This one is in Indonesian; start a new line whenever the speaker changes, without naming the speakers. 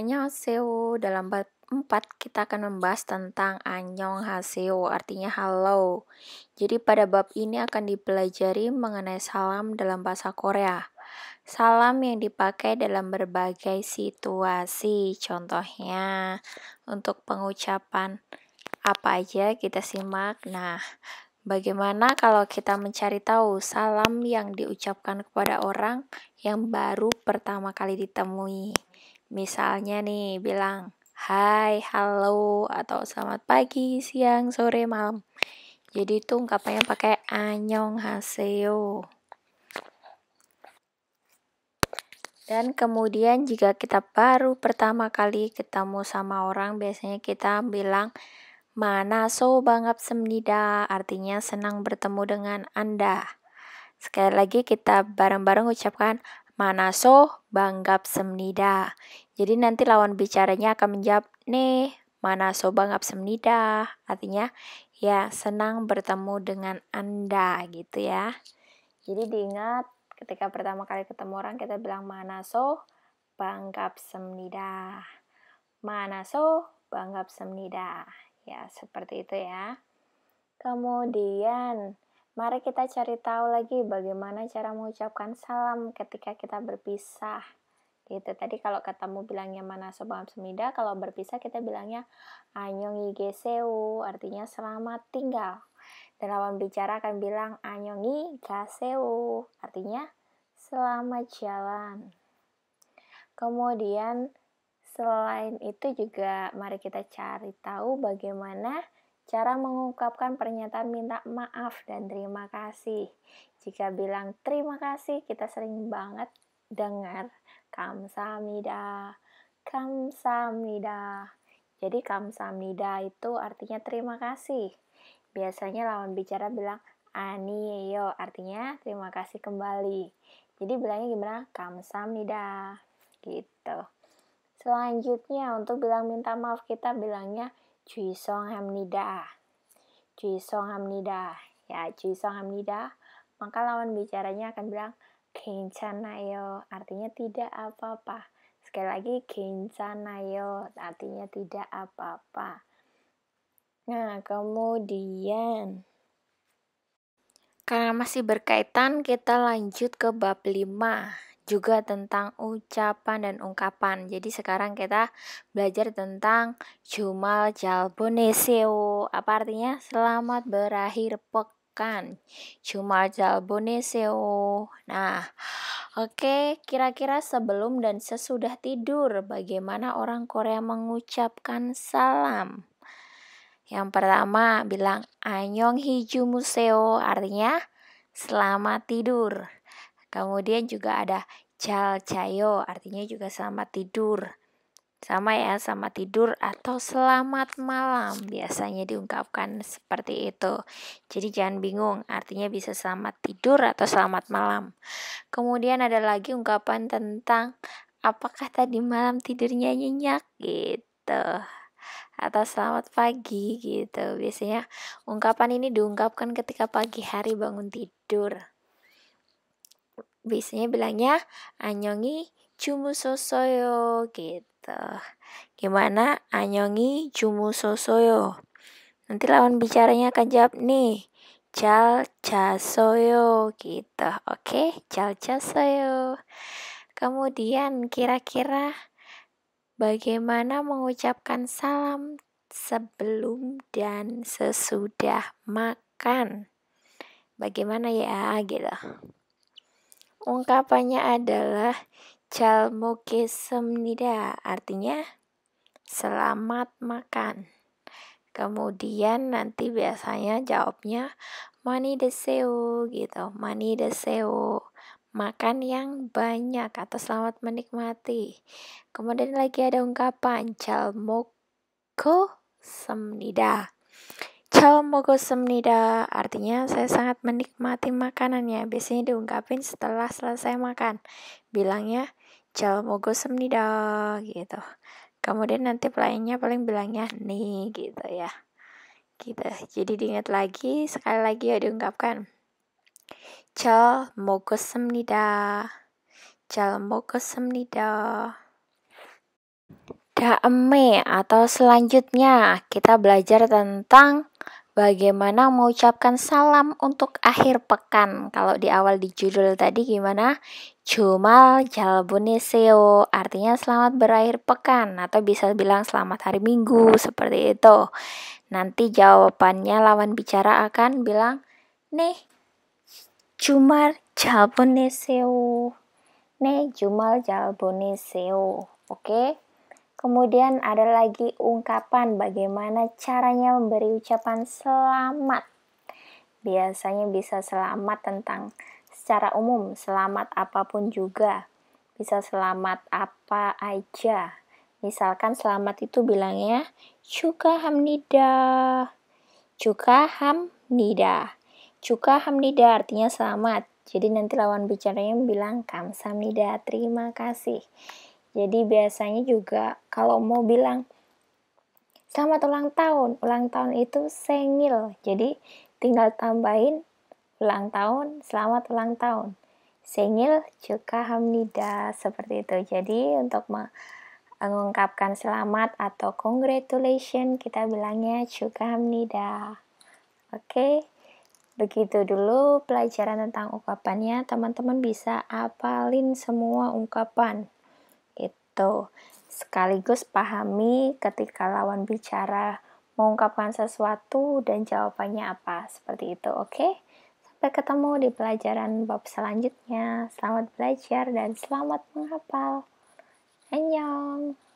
Annyeonghaseyo. Dalam bab 4 kita akan membahas tentang Annyeonghaseyo, artinya halo. Jadi pada bab ini akan dipelajari mengenai salam dalam bahasa Korea. Salam yang dipakai dalam berbagai situasi, contohnya untuk pengucapan apa aja kita simak. Nah, Bagaimana kalau kita mencari tahu salam yang diucapkan kepada orang yang baru pertama kali ditemui? Misalnya nih bilang hai, halo, atau selamat pagi, siang, sore, malam. Jadi itu ungkapannya pakai anyong haseo. Dan kemudian jika kita baru pertama kali ketemu sama orang, biasanya kita bilang mana so bangap semnida, artinya senang bertemu dengan Anda. Sekali lagi kita bareng-bareng ucapkan manaso banggap senida. Jadi nanti lawan bicaranya akan menjawab nih, manaso banggap senida. Artinya ya senang bertemu dengan Anda gitu ya. Jadi diingat ketika pertama kali ketemu orang kita bilang manaso banggap senida. Manaso banggap senida. Ya, seperti itu ya. Kemudian Mari kita cari tahu lagi bagaimana cara mengucapkan salam ketika kita berpisah. Gitu. Tadi kalau ketemu bilangnya mana sobat semida, kalau berpisah kita bilangnya anyong igeseu, artinya selamat tinggal. Dan lawan bicara akan bilang anyong igaseu, artinya selamat jalan. Kemudian selain itu juga mari kita cari tahu bagaimana Cara mengungkapkan pernyataan minta maaf dan terima kasih. Jika bilang terima kasih, kita sering banget dengar kamsamida, kamsamida. Jadi kamsamida itu artinya terima kasih. Biasanya lawan bicara bilang aniyo, artinya terima kasih kembali. Jadi bilangnya gimana? Kamsamida. Gitu. Selanjutnya untuk bilang minta maaf kita bilangnya song Hamnida. Song Hamnida. Ya, song Hamnida. Maka lawan bicaranya akan bilang kencanayo, artinya tidak apa-apa. Sekali lagi kencanayo, artinya tidak apa-apa. Nah, kemudian karena masih berkaitan, kita lanjut ke bab lima juga tentang ucapan dan ungkapan. Jadi sekarang kita belajar tentang Jumal Jalboneseo. Apa artinya? Selamat berakhir pekan. Jumal Jalboneseo. Nah, oke, okay, kira-kira sebelum dan sesudah tidur bagaimana orang Korea mengucapkan salam? Yang pertama bilang Anyong Hiju Museo artinya selamat tidur. Kemudian juga ada jal chayo, artinya juga selamat tidur. Sama ya, selamat tidur atau selamat malam biasanya diungkapkan seperti itu. Jadi jangan bingung, artinya bisa selamat tidur atau selamat malam. Kemudian ada lagi ungkapan tentang apakah tadi malam tidurnya nyenyak gitu atau selamat pagi gitu. Biasanya ungkapan ini diungkapkan ketika pagi hari bangun tidur biasanya bilangnya anyongi cumu sosoyo gitu. Gimana anyongi cumu sosoyo Nanti lawan bicaranya akan jawab nih. Cal casoyo gitu. Oke, okay? cal casoyo Kemudian kira-kira bagaimana mengucapkan salam sebelum dan sesudah makan? Bagaimana ya gitu. Ungkapannya adalah Jalmukesemnida, artinya selamat makan. Kemudian nanti biasanya jawabnya mani deseo gitu, mani deseo makan yang banyak atau selamat menikmati. Kemudian lagi ada ungkapan jalmoko semnida Chow semnida Artinya saya sangat menikmati makanannya. Biasanya diungkapin setelah selesai makan. Bilangnya Chow semnida gitu. Kemudian nanti pelayannya paling bilangnya nih gitu ya. Gitu. Jadi diingat lagi sekali lagi ya diungkapkan. 잘 먹었습니다. 잘 semnida. Daeme atau selanjutnya kita belajar tentang bagaimana mengucapkan salam untuk akhir pekan. Kalau di awal di judul tadi gimana? Jumal Jalbuniseo, artinya selamat berakhir pekan atau bisa bilang selamat hari Minggu seperti itu. Nanti jawabannya lawan bicara akan bilang nih Jumal Jalbuniseo. Nih Jumal Jalbuniseo. Oke. Okay? Kemudian ada lagi ungkapan bagaimana caranya memberi ucapan selamat. Biasanya bisa selamat tentang secara umum, selamat apapun juga. Bisa selamat apa aja. Misalkan selamat itu bilangnya Cuka Hamnida. Cuka Hamnida. Cuka Hamnida artinya selamat. Jadi nanti lawan bicaranya bilang Kamsamnida, terima kasih. Jadi biasanya juga kalau mau bilang selamat ulang tahun, ulang tahun itu sengil. Jadi tinggal tambahin ulang tahun, selamat ulang tahun. Sengil juga hamnida seperti itu. Jadi untuk mengungkapkan selamat atau congratulation kita bilangnya juga hamnida. Oke. Okay? Begitu dulu pelajaran tentang ungkapannya. Teman-teman bisa apalin semua ungkapan gitu. Sekaligus pahami ketika lawan bicara mengungkapkan sesuatu dan jawabannya apa, seperti itu, oke? Okay? Sampai ketemu di pelajaran bab selanjutnya. Selamat belajar dan selamat menghafal. Annyeong!